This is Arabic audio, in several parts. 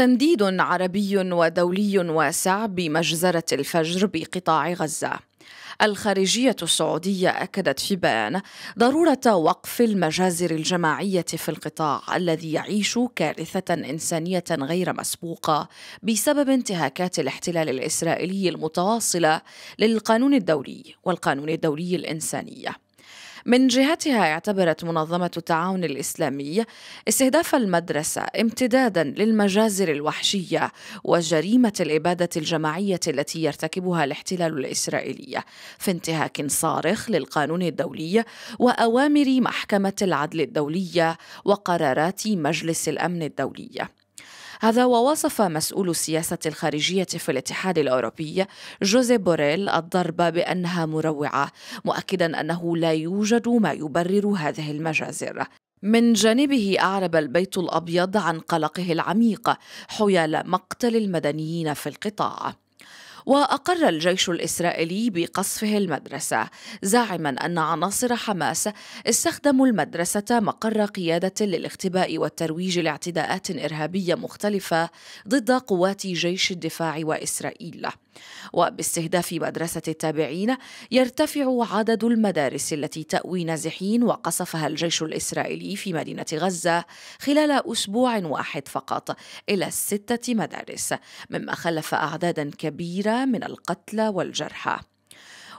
تنديد عربي ودولي واسع بمجزرة الفجر بقطاع غزة. الخارجية السعودية أكدت في بيان ضرورة وقف المجازر الجماعية في القطاع الذي يعيش كارثة إنسانية غير مسبوقة بسبب انتهاكات الاحتلال الإسرائيلي المتواصلة للقانون الدولي والقانون الدولي الإنساني. من جهتها اعتبرت منظمة التعاون الإسلامي استهداف المدرسة امتدادا للمجازر الوحشية وجريمة الإبادة الجماعية التي يرتكبها الاحتلال الإسرائيلي في انتهاك صارخ للقانون الدولي وأوامر محكمة العدل الدولية وقرارات مجلس الأمن الدولي هذا ووصف مسؤول السياسة الخارجية في الاتحاد الأوروبي جوزي بوريل الضربة بأنها مروعة مؤكدا أنه لا يوجد ما يبرر هذه المجازر من جانبه أعرب البيت الأبيض عن قلقه العميق حيال مقتل المدنيين في القطاع وأقر الجيش الإسرائيلي بقصفه المدرسة زاعما أن عناصر حماس استخدموا المدرسة مقر قيادة للاختباء والترويج لاعتداءات إرهابية مختلفة ضد قوات جيش الدفاع وإسرائيل وباستهداف مدرسة التابعين يرتفع عدد المدارس التي تأوي نازحين وقصفها الجيش الإسرائيلي في مدينة غزة خلال أسبوع واحد فقط إلى ستة مدارس مما خلف أعدادا كبيرة من القتلى والجرحى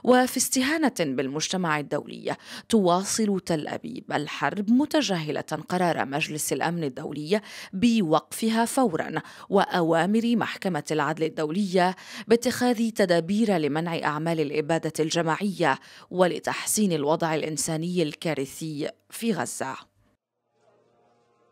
وفي استهانة بالمجتمع الدولي تواصل تل أبيب الحرب متجاهلة قرار مجلس الأمن الدولي بوقفها فورا وأوامر محكمة العدل الدولية باتخاذ تدابير لمنع أعمال الإبادة الجماعية ولتحسين الوضع الإنساني الكارثي في غزة